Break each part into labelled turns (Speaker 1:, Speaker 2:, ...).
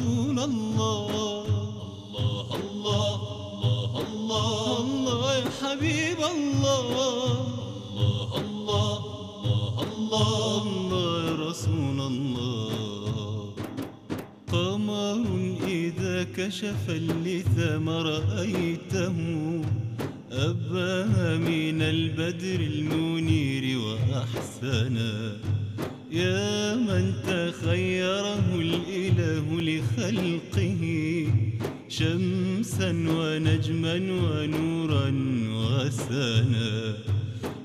Speaker 1: رسول الله الله الله الله الله الله يا حبيب الله الله الله الله الله الله يا رسول الله قمر إذا كشف اللثام رأيته أبى من البدر المنير وأحسنه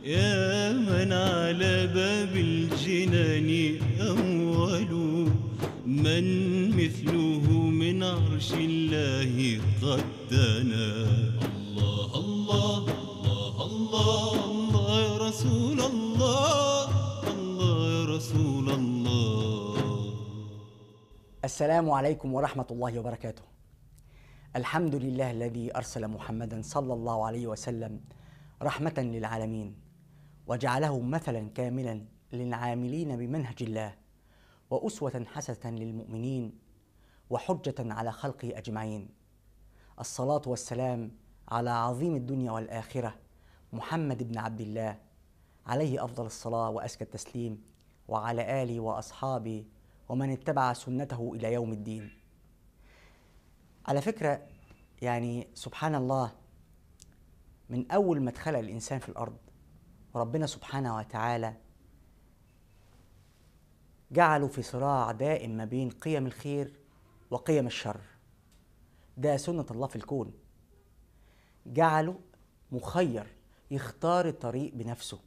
Speaker 1: يا من على باب الجنان أول من مثله من عرش الله قد دنا الله
Speaker 2: الله الله الله الله يا رسول الله الله يا رسول الله السلام عليكم ورحمة الله وبركاته الحمد لله الذي أرسل محمدا صلى الله عليه وسلم رحمة للعالمين وجعله مثلا كاملا للعاملين بمنهج الله وأسوة حسنة للمؤمنين وحجة على خلقه أجمعين الصلاة والسلام على عظيم الدنيا والآخرة محمد بن عبد الله عليه أفضل الصلاة وأزكى التسليم وعلى آله وأصحابه ومن اتبع سنته إلى يوم الدين على فكرة يعني سبحان الله من أول ما اتخلق الإنسان في الأرض ربنا سبحانه وتعالى جعلوا في صراع دائم ما بين قيم الخير وقيم الشر ده سنة الله في الكون جعله مخير يختار الطريق بنفسه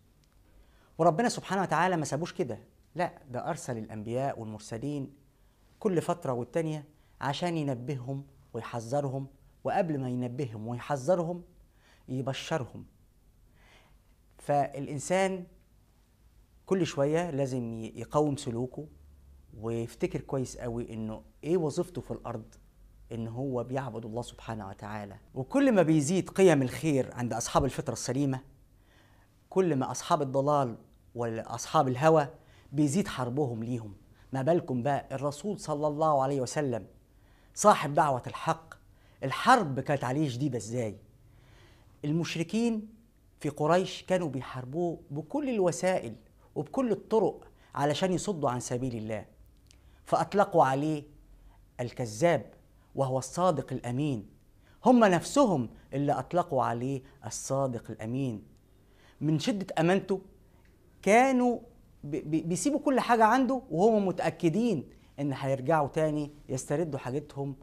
Speaker 2: وربنا سبحانه وتعالى ما سابوش كده لا ده أرسل الأنبياء والمرسلين كل فترة والتانية عشان ينبههم ويحذرهم وقبل ما ينبههم ويحذرهم يبشرهم فالإنسان كل شوية لازم يقوم سلوكه ويفتكر كويس قوي إنه إيه وظيفته في الأرض إن هو بيعبد الله سبحانه وتعالى وكل ما بيزيد قيم الخير عند أصحاب الفطرة السليمة كل ما أصحاب الضلال وأصحاب الهوى بيزيد حربهم ليهم ما بالكم بقى الرسول صلى الله عليه وسلم صاحب دعوة الحق الحرب كانت عليه شديدة ازاي المشركين في قريش كانوا بيحاربوه بكل الوسائل وبكل الطرق علشان يصدوا عن سبيل الله فأطلقوا عليه الكذاب وهو الصادق الأمين هم نفسهم اللي أطلقوا عليه الصادق الأمين من شدة أمانته كانوا بيسيبوا كل حاجة عنده وهم متأكدين إن هيرجعوا تاني يستردوا حاجتهم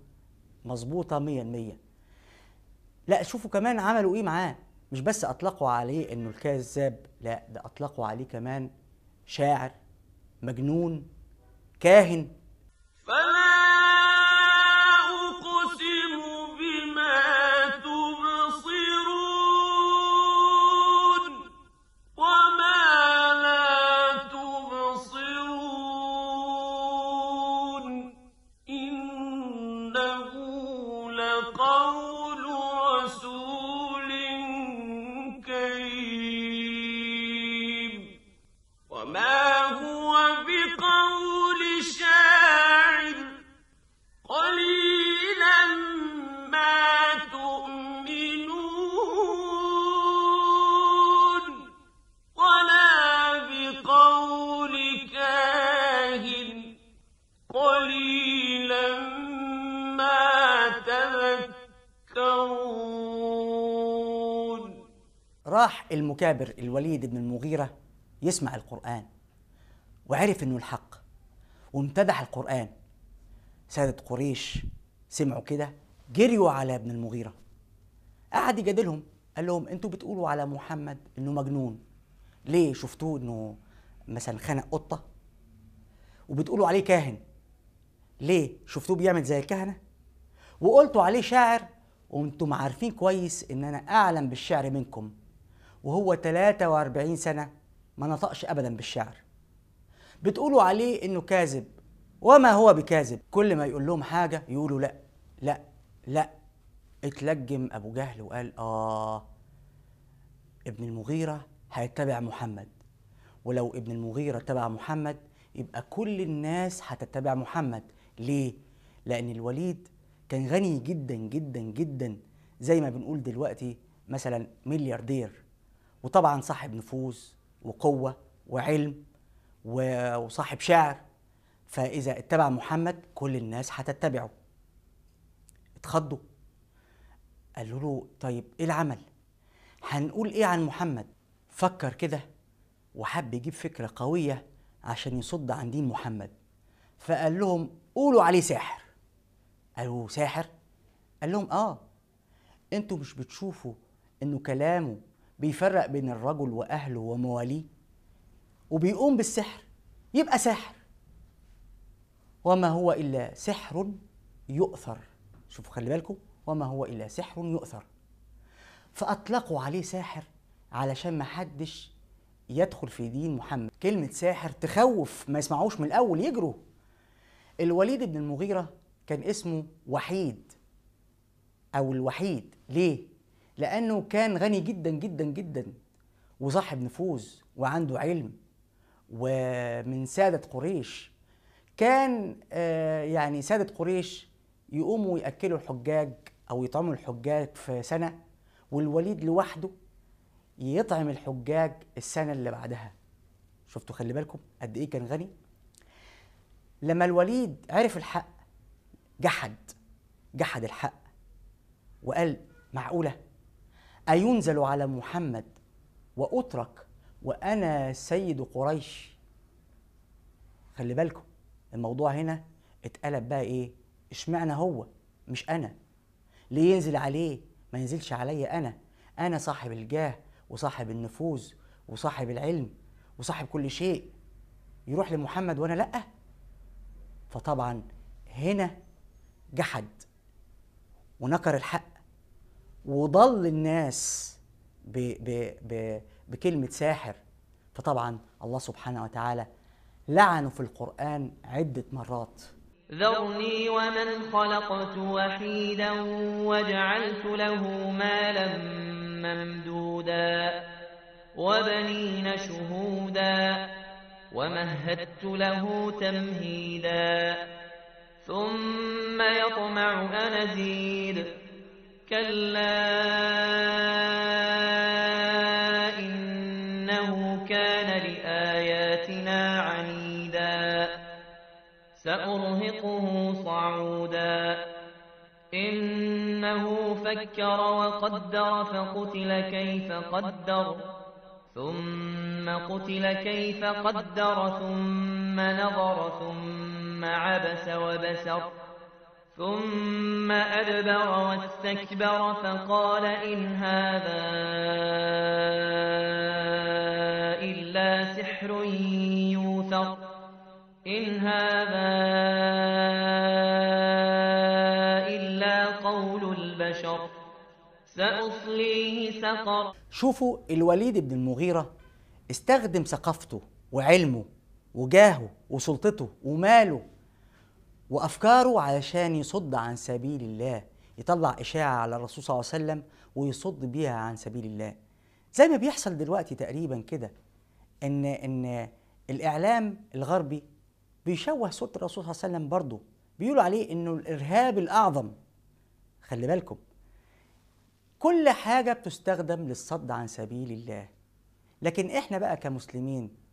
Speaker 2: مظبوطة مية مية لا شوفوا كمان عملوا إيه معاه مش بس اطلقوا عليه انه الكذاب لا ده اطلقوا عليه كمان شاعر مجنون كاهن مكابر الوليد بن المغيرة يسمع القرآن وعرف أنه الحق وامتدح القرآن سادة قريش سمعوا كده جريوا على ابن المغيرة قعد يجادلهم قال لهم انتوا بتقولوا على محمد انه مجنون ليه شفتوه انه مثلا خنق قطة وبتقولوا عليه كاهن ليه شفتوه بيعمل زي الكهنة وقلتوا عليه شاعر وانتم عارفين كويس ان انا اعلم بالشعر منكم وهو 43 سنة ما نطقش أبدا بالشعر بتقولوا عليه إنه كاذب وما هو بكاذب كل ما يقول لهم حاجة يقولوا لا لا لا اتلجم أبو جهل وقال آه ابن المغيرة هيتبع محمد ولو ابن المغيرة تبع محمد يبقى كل الناس هتتبع محمد ليه؟ لأن الوليد كان غني جدا جدا جدا زي ما بنقول دلوقتي مثلا ملياردير وطبعا صاحب نفوذ وقوة وعلم وصاحب شعر فإذا اتبع محمد كل الناس هتتبعه اتخضوا قالوا له طيب ايه العمل هنقول ايه عن محمد فكر كده وحب يجيب فكرة قوية عشان يصد عن دين محمد فقال لهم قولوا عليه ساحر قالوا ساحر قال لهم اه انتوا مش بتشوفوا انه كلامه بيفرق بين الرجل واهله ومواليه وبيقوم بالسحر يبقى ساحر وما هو الا سحر يؤثر شوفوا خلي بالكم وما هو الا سحر يؤثر فاطلقوا عليه ساحر علشان ما حدش يدخل في دين محمد كلمة ساحر تخوف ما يسمعوش من الأول يجروا الوليد بن المغيرة كان اسمه وحيد أو الوحيد ليه؟ لأنه كان غني جدا جدا جدا وصاحب نفوذ وعنده علم ومن سادة قريش كان آه، يعني سادة قريش يقوموا يأكلوا الحجاج أو يطعموا الحجاج في سنة والوليد لوحده يطعم الحجاج السنة اللي بعدها شفتوا خلي بالكم قد إيه كان غني لما الوليد عرف الحق جحد جحد الحق وقال معقولة أينزل على محمد وأترك وأنا سيد قريش خلي بالكم الموضوع هنا اتقلب بقى إيه اشمعنى هو مش أنا ليه ينزل عليه ما ينزلش عليا أنا أنا صاحب الجاه وصاحب النفوذ وصاحب العلم وصاحب كل شيء يروح لمحمد وأنا لأ فطبعا هنا جحد ونكر الحق وضل الناس ب ب ب بكلمة ساحر فطبعا الله سبحانه وتعالى لعنه في القرآن عدة مرات
Speaker 3: ذرني ومن خلقت وحيدا وجعلت له مالا ممدودا وبنين شهودا ومهدت له تمهيدا ثم يطمع أن أزيد كلا إنه كان لآياتنا عنيدا سأرهقه صعودا إنه فكر وقدر فقتل كيف قدر ثم قتل كيف قدر ثم نظر ثم عبس وبسر ثم أدبر واستكبر فقال إن هذا إلا سحر يوثر إن هذا إلا قول البشر سأصليه سقر
Speaker 2: شوفوا الوليد بن المغيرة استخدم ثقافته وعلمه وجاهه وسلطته وماله وافكاره علشان يصد عن سبيل الله يطلع اشاعه على الرسول صلى الله عليه وسلم ويصد بيها عن سبيل الله زي ما بيحصل دلوقتي تقريبا كده ان ان الاعلام الغربي بيشوه صوت الرسول صلى الله عليه وسلم برضه بيقولوا عليه انه الارهاب الاعظم خلي بالكم كل حاجه بتستخدم للصد عن سبيل الله لكن احنا بقى كمسلمين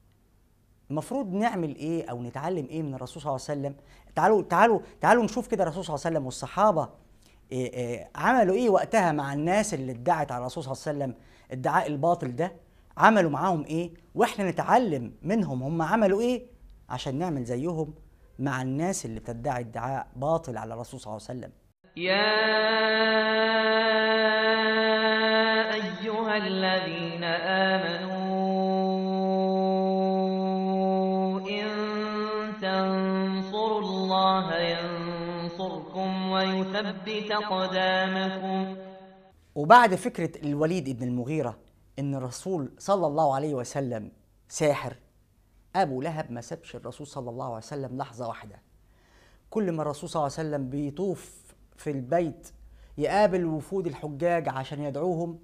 Speaker 2: المفروض نعمل ايه او نتعلم ايه من الرسول صلى الله عليه وسلم تعالوا تعالوا تعالوا نشوف كده الرسول صلى الله عليه وسلم والصحابه إيه إيه عملوا ايه وقتها مع الناس اللي ادعت على الرسول صلى الله عليه وسلم الدعاء الباطل ده عملوا معاهم ايه واحنا نتعلم منهم هم عملوا ايه عشان نعمل زيهم مع الناس اللي بتدعي ادعاء باطل على الرسول صلى الله عليه وسلم
Speaker 3: يا ثبت قدامكم
Speaker 2: وبعد فكرة الوليد بن المغيرة إن الرسول صلى الله عليه وسلم ساحر أبو لهب ما سابش الرسول صلى الله عليه وسلم لحظة واحدة كل ما الرسول صلى الله عليه وسلم بيطوف في البيت يقابل وفود الحجاج عشان يدعوهم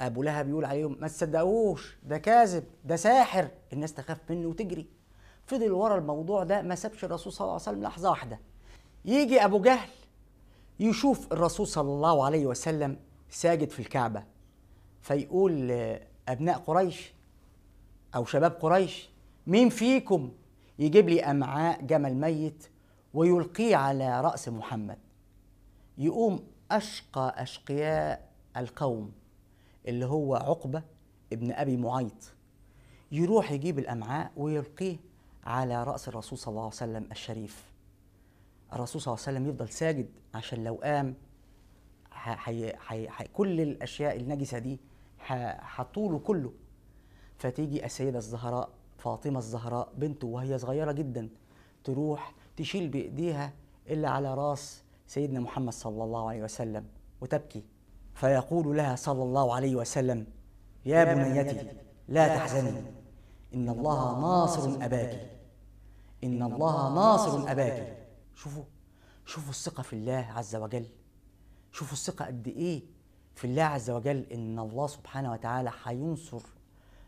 Speaker 2: أبو لهب يقول عليهم ما تصدقوش ده كاذب ده ساحر الناس تخاف منه وتجري فضل ورا الموضوع ده ما سابش الرسول صلى الله عليه وسلم لحظة واحدة يجي أبو جهل يشوف الرسول صلى الله عليه وسلم ساجد في الكعبة فيقول أبناء قريش أو شباب قريش مين فيكم يجيب لي أمعاء جمل ميت ويلقيه على رأس محمد يقوم أشقى أشقياء القوم اللي هو عقبة ابن أبي معيط يروح يجيب الأمعاء ويلقيه على رأس الرسول صلى الله عليه وسلم الشريف الرسول صلى الله عليه وسلم يفضل ساجد عشان لو قام حي حي حي كل الاشياء النجسه دي هطوله كله فتيجي السيده الزهراء فاطمه الزهراء بنته وهي صغيره جدا تروح تشيل بايديها الا على راس سيدنا محمد صلى الله عليه وسلم وتبكي فيقول لها صلى الله عليه وسلم يا بنيتي لا تحزني إن الله ناصر أباك إن الله ناصر أباك شوفوا شوفوا الثقة في الله عز وجل شوفوا الثقة قد إيه في الله عز وجل إن الله سبحانه وتعالى هينصر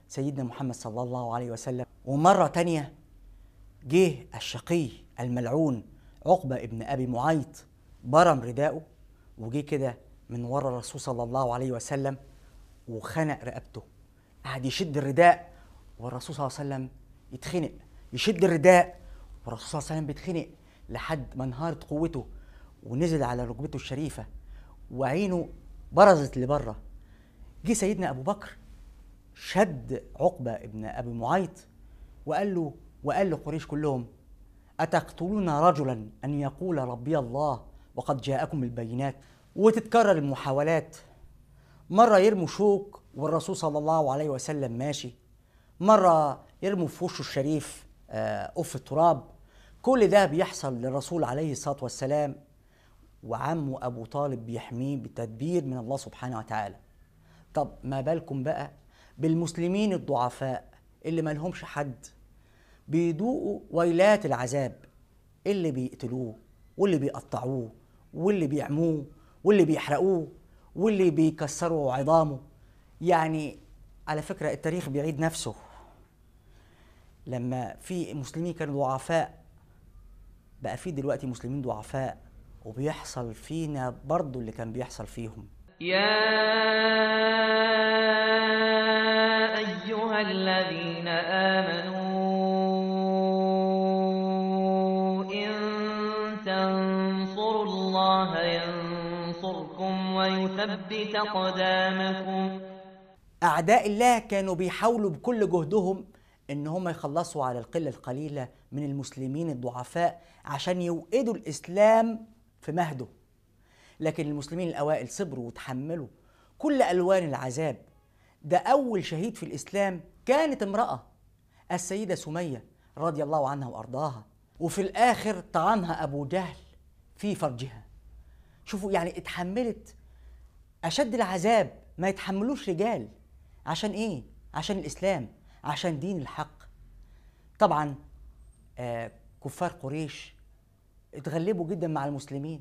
Speaker 2: سيدنا محمد صلى الله عليه وسلم ومرة تانية جه الشقي الملعون عقبة ابن أبي معيط برم رداءه وجه كده من ورا الرسول صلى الله عليه وسلم وخنق رقبته قعد يشد الرداء والرسول صلى الله عليه وسلم يتخنق يشد الرداء والرسول صلى الله عليه وسلم بيتخنق لحد ما انهارت قوته ونزل على ركبته الشريفة وعينه برزت لبره جه سيدنا أبو بكر شد عقبة ابن أبي معيط وقال له وقال لقريش كلهم أتقتلون رجلا أن يقول ربي الله وقد جاءكم البينات وتتكرر المحاولات مرة يرموا شوك والرسول صلى الله عليه وسلم ماشي مرة يرموا في وشه الشريف أف آه، التراب كل ده بيحصل للرسول عليه الصلاة والسلام وعمه أبو طالب بيحميه بتدبير من الله سبحانه وتعالى طب ما بالكم بقى بالمسلمين الضعفاء اللي ملهمش حد بيدوقوا ويلات العذاب اللي بيقتلوه واللي بيقطعوه واللي بيعموه واللي بيحرقوه واللي بيكسروا عظامه يعني على فكرة التاريخ بيعيد نفسه لما في مسلمين كانوا ضعفاء بقى في دلوقتي مسلمين ضعفاء وبيحصل فينا برضو اللي كان بيحصل فيهم
Speaker 3: يا أيها الذين آمنوا إن تنصروا الله ينصركم ويثبت قدامكم
Speaker 2: أعداء الله كانوا بيحاولوا بكل جهدهم ان هم يخلصوا على القله القليله من المسلمين الضعفاء عشان يوقدوا الاسلام في مهده لكن المسلمين الاوائل صبروا وتحملوا كل الوان العذاب ده اول شهيد في الاسلام كانت امراه السيده سميه رضي الله عنها وارضاها وفي الاخر طعنها ابو جهل في فرجها شوفوا يعني اتحملت اشد العذاب ما يتحملوش رجال عشان ايه عشان الاسلام عشان دين الحق طبعا آه، كفار قريش اتغلبوا جدا مع المسلمين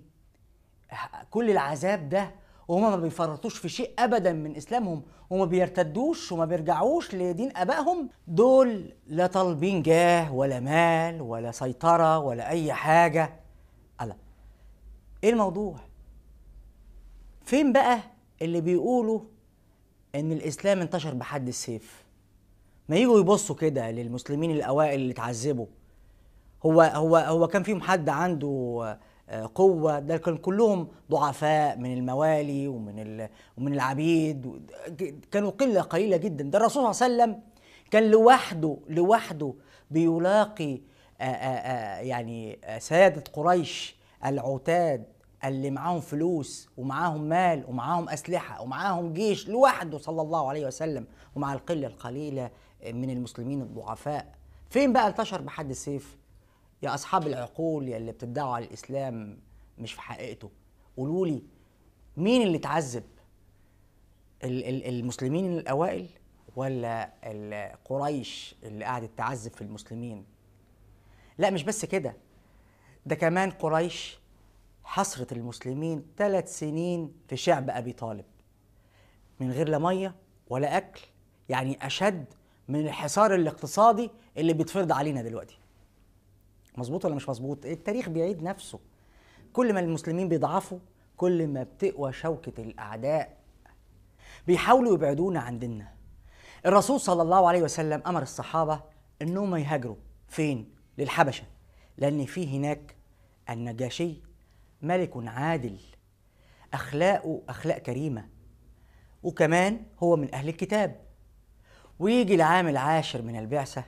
Speaker 2: كل العذاب ده وهما ما بيفرطوش في شيء ابدا من اسلامهم وما بيرتدوش وما بيرجعوش لدين ابائهم دول لا طالبين جاه ولا مال ولا سيطره ولا اي حاجه الله ايه الموضوع فين بقى اللي بيقولوا ان الاسلام انتشر بحد السيف ما يجوا يبصوا كده للمسلمين الاوائل اللي اتعذبوا هو هو هو كان فيهم حد عنده آه، قوة ده كان كلهم ضعفاء من الموالي ومن ومن العبيد كانوا قلة قليلة جدا ده الرسول صلى الله عليه وسلم كان لوحده لوحده بيلاقي آآ آه، آآ آه، يعني سادة قريش العتاد اللي معاهم فلوس ومعاهم مال ومعاهم أسلحة ومعاهم جيش لوحده صلى الله عليه وسلم ومع القلة القليلة من المسلمين الضعفاء فين بقى انتشر بحد السيف يا اصحاب العقول يا اللي بتدعوا على الاسلام مش في حقيقته قولوا لي مين اللي اتعذب المسلمين الاوائل ولا قريش اللي قعدت تعذب في المسلمين لا مش بس كده ده كمان قريش حصرت المسلمين ثلاث سنين في شعب ابي طالب من غير لا ميه ولا اكل يعني اشد من الحصار الاقتصادي اللي بيتفرض علينا دلوقتي مظبوط ولا مش مظبوط التاريخ بيعيد نفسه كل ما المسلمين بيضعفوا كل ما بتقوى شوكة الأعداء بيحاولوا يبعدونا عن ديننا الرسول صلى الله عليه وسلم أمر الصحابة أنهم يهاجروا فين؟ للحبشة لأن في هناك النجاشي ملك عادل أخلاقه أخلاق كريمة وكمان هو من أهل الكتاب ويجي العام العاشر من البعثة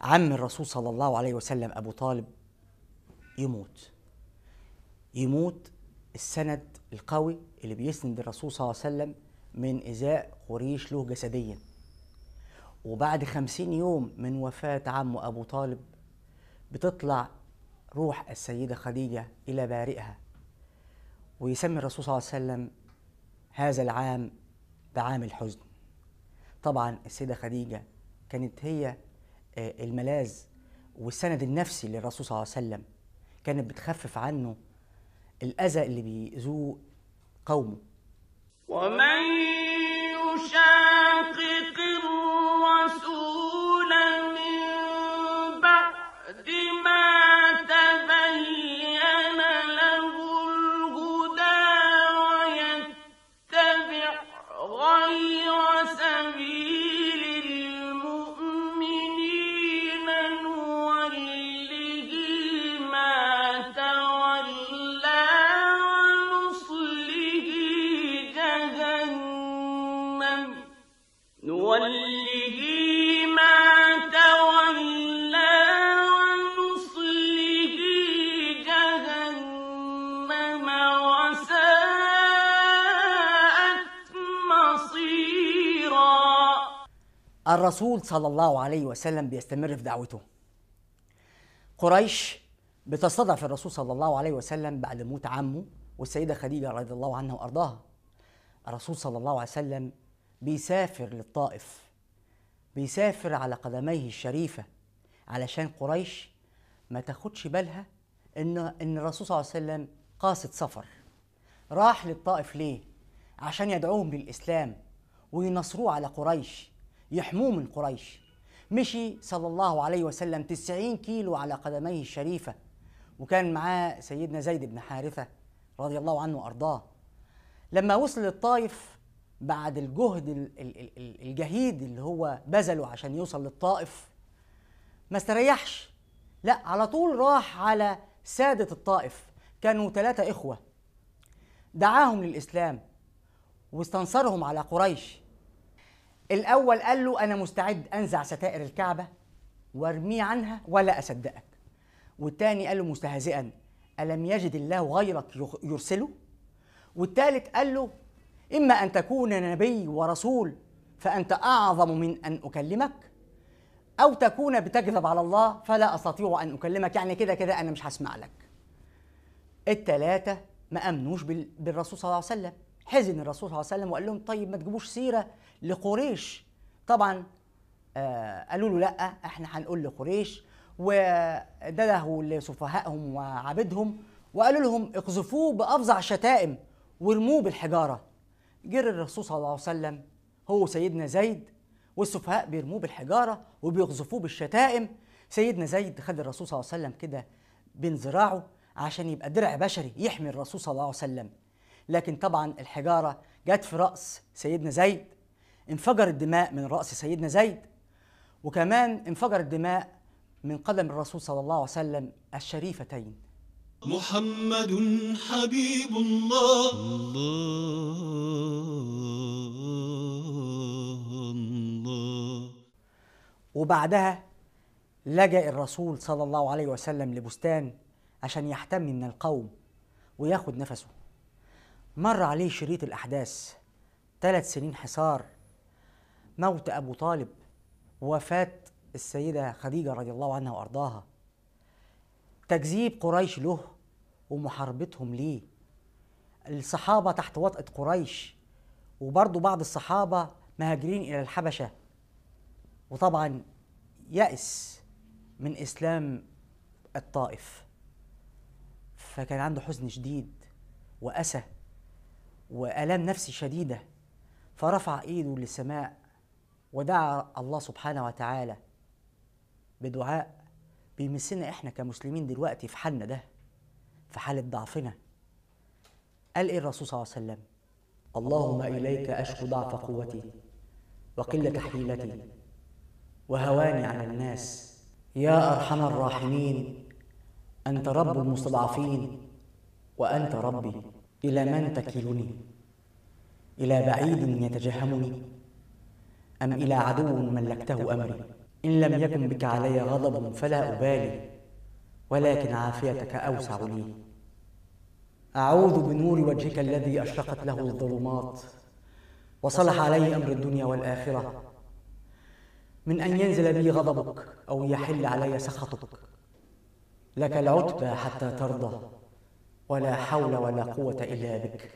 Speaker 2: عم الرسول صلى الله عليه وسلم أبو طالب يموت يموت السند القوي اللي بيسند الرسول صلى الله عليه وسلم من إزاء قريش له جسديا وبعد خمسين يوم من وفاة عمه أبو طالب بتطلع روح السيدة خديجة إلى بارئها ويسمي الرسول صلى الله عليه وسلم هذا العام بعام الحزن طبعا السيده خديجه كانت هي آه، الملاذ والسند النفسي للرسول صلى الله عليه وسلم كانت بتخفف عنه الاذى اللي بيأذوه قومه
Speaker 1: ومن يشاء
Speaker 2: الرسول صلى الله عليه وسلم بيستمر في دعوته قريش بتستضعف الرسول صلى الله عليه وسلم بعد موت عمه والسيده خديجه رضي الله عنها وارضاها الرسول صلى الله عليه وسلم بيسافر للطائف بيسافر على قدميه الشريفه علشان قريش ما تاخدش بالها ان ان الرسول صلى الله عليه وسلم قاصد سفر راح للطائف ليه عشان يدعوهم للاسلام وينصروه على قريش يحموه من قريش مشي صلى الله عليه وسلم تسعين كيلو على قدميه الشريفة وكان معاه سيدنا زيد بن حارثة رضي الله عنه وأرضاه لما وصل للطائف بعد الجهد الجهيد اللي هو بذله عشان يوصل للطائف ما استريحش لا على طول راح على سادة الطائف كانوا ثلاثة إخوة دعاهم للإسلام واستنصرهم على قريش الاول قال له انا مستعد انزع ستائر الكعبه وارميه عنها ولا اصدقك والتاني قال له مستهزئا الم يجد الله غيرك يرسله والتالت قال له اما ان تكون نبي ورسول فانت اعظم من ان اكلمك او تكون بتكذب على الله فلا استطيع ان اكلمك يعني كده كده انا مش هسمع لك التلاتة ما امنوش بالرسول صلى الله عليه وسلم حزن الرسول صلى الله عليه وسلم وقال لهم طيب ما تجيبوش سيره لقريش طبعا آه قالوا له لا احنا هنقول لقريش ودله لسفهائهم وعبيدهم وقالوا لهم اقذفوه بافظع شتائم وارموه بالحجاره جر الرسول صلى الله عليه وسلم هو سيدنا زيد والسفهاء بيرموه بالحجاره وبيقذفوه بالشتائم سيدنا زيد خد الرسول صلى الله عليه وسلم كده بين ذراعه عشان يبقى درع بشري يحمي الرسول صلى الله عليه وسلم لكن طبعا الحجارة جت في رأس سيدنا زيد انفجر الدماء من رأس سيدنا زيد وكمان انفجر الدماء من قدم الرسول صلى الله عليه وسلم الشريفتين محمد
Speaker 1: حبيب الله
Speaker 2: الله, وبعدها لجأ الرسول صلى الله عليه وسلم لبستان عشان يحتمي من القوم وياخد نفسه مر عليه شريط الأحداث ثلاث سنين حصار موت أبو طالب وفاة السيدة خديجة رضي الله عنها وأرضاها تجذيب قريش له ومحاربتهم ليه الصحابة تحت وطأة قريش وبرضه بعض الصحابة مهاجرين إلى الحبشة وطبعا يأس من إسلام الطائف فكان عنده حزن شديد وأسى والام نفسي شديده فرفع ايده للسماء ودعا الله سبحانه وتعالى بدعاء بيمسنا احنا كمسلمين دلوقتي في حالنا ده في حاله ضعفنا قال ايه الرسول صلى الله عليه وسلم اللهم اليك اشكو ضعف قوتي وقله حيلتي وهواني على الناس يا ارحم الراحمين انت رب المستضعفين وانت ربي إلى من تكلني إلى بعيد يتجهمني أم إلى عدو ملكته أمري إن لم يكن بك علي غضب فلا أبالي ولكن عافيتك أوسع لي أعوذ بنور وجهك الذي أشرقت له الظلمات وصلح علي أمر الدنيا والآخرة من أن ينزل بي غضبك أو يحل علي سخطك لك العتبى حتى ترضى ولا حول ولا قوة إلا بك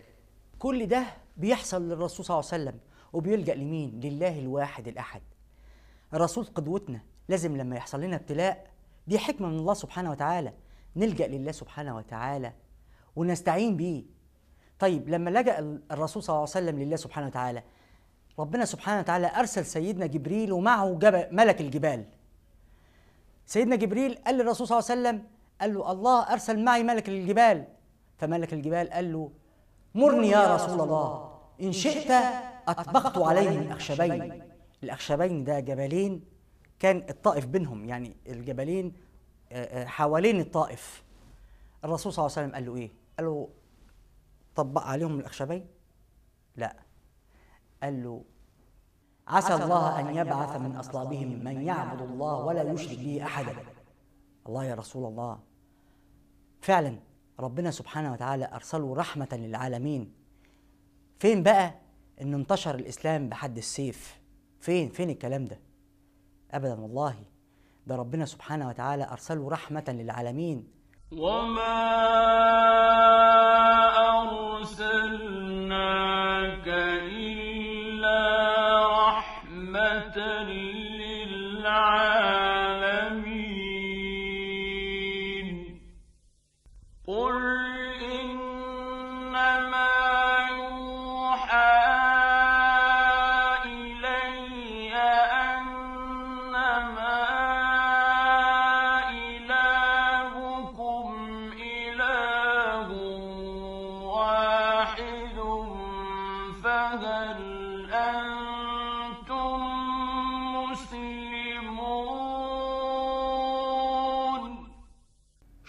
Speaker 2: كل ده بيحصل للرسول صلى الله عليه وسلم وبيلجأ لمين؟ لله الواحد الأحد الرسول قدوتنا لازم لما يحصل لنا ابتلاء دي حكمة من الله سبحانه وتعالى نلجأ لله سبحانه وتعالى ونستعين به طيب لما لجأ الرسول صلى الله عليه وسلم لله سبحانه وتعالى ربنا سبحانه وتعالى أرسل سيدنا جبريل ومعه جبل ملك الجبال سيدنا جبريل قال للرسول صلى الله عليه وسلم قال له الله أرسل معي ملك الجبال فملك الجبال قال له
Speaker 1: مرني يا رسول الله
Speaker 2: إن شئت أطبقت عليهم أخشبين الأخشبين ده جبلين كان الطائف بينهم يعني الجبلين آه، آه، حوالين الطائف الرسول صلى الله عليه وسلم قال له إيه؟ قال له طبق عليهم الأخشبين؟ لا قال له عسى الله أن يبعث من أصلابهم من يعبد الله ولا يشرك به أحدا الله يا رسول الله فعلا ربنا سبحانه وتعالى أرسله رحمة للعالمين فين بقى إن انتشر الإسلام بحد السيف فين فين الكلام ده أبدا والله ده ربنا سبحانه وتعالى أرسله رحمة للعالمين
Speaker 1: وما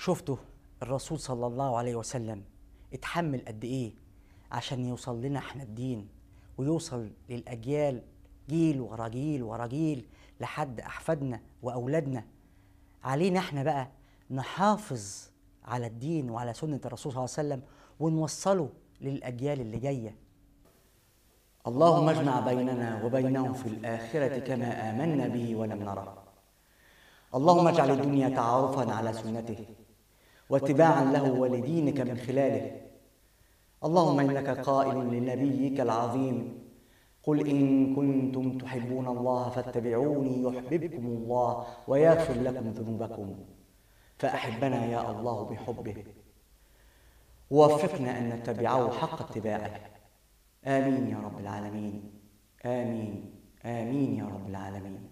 Speaker 2: شفتوا الرسول صلى الله عليه وسلم اتحمل قد ايه عشان يوصل لنا احنا الدين ويوصل للاجيال جيل ورا جيل ورا جيل لحد احفادنا واولادنا علينا احنا بقى نحافظ على الدين وعلى سنه الرسول صلى الله عليه وسلم ونوصله للاجيال اللي جايه اللهم اجمع بيننا وبينهم في الآخرة كما آمنا به ولم نره اللهم اجعل الدنيا تعارفا على سنته واتباعا له ولدينك من خلاله اللهم انك قائل لنبيك العظيم قل ان كنتم تحبون الله فاتبعوني يحببكم الله ويغفر لكم ذنوبكم فاحبنا يا الله بحبه ووفقنا ان نتبعه حق اتباعه امين يا رب العالمين امين امين يا رب العالمين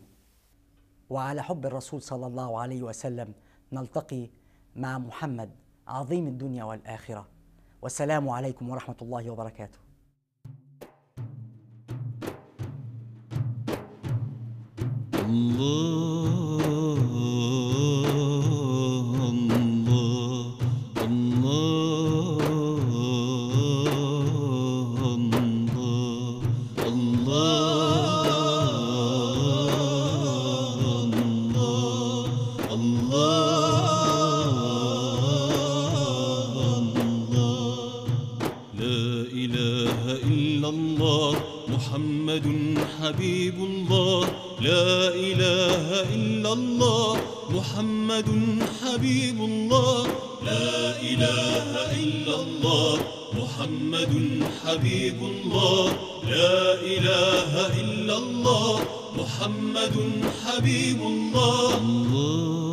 Speaker 2: وعلى حب الرسول صلى الله عليه وسلم نلتقي مع محمد عظيم الدنيا والآخرة والسلام عليكم ورحمة الله وبركاته
Speaker 1: الله الله محمد حبيب الله لا إله إلا الله محمد حبيب الله لا إله إلا الله محمد حبيب الله لا إله إلا الله محمد حبيب الله, الله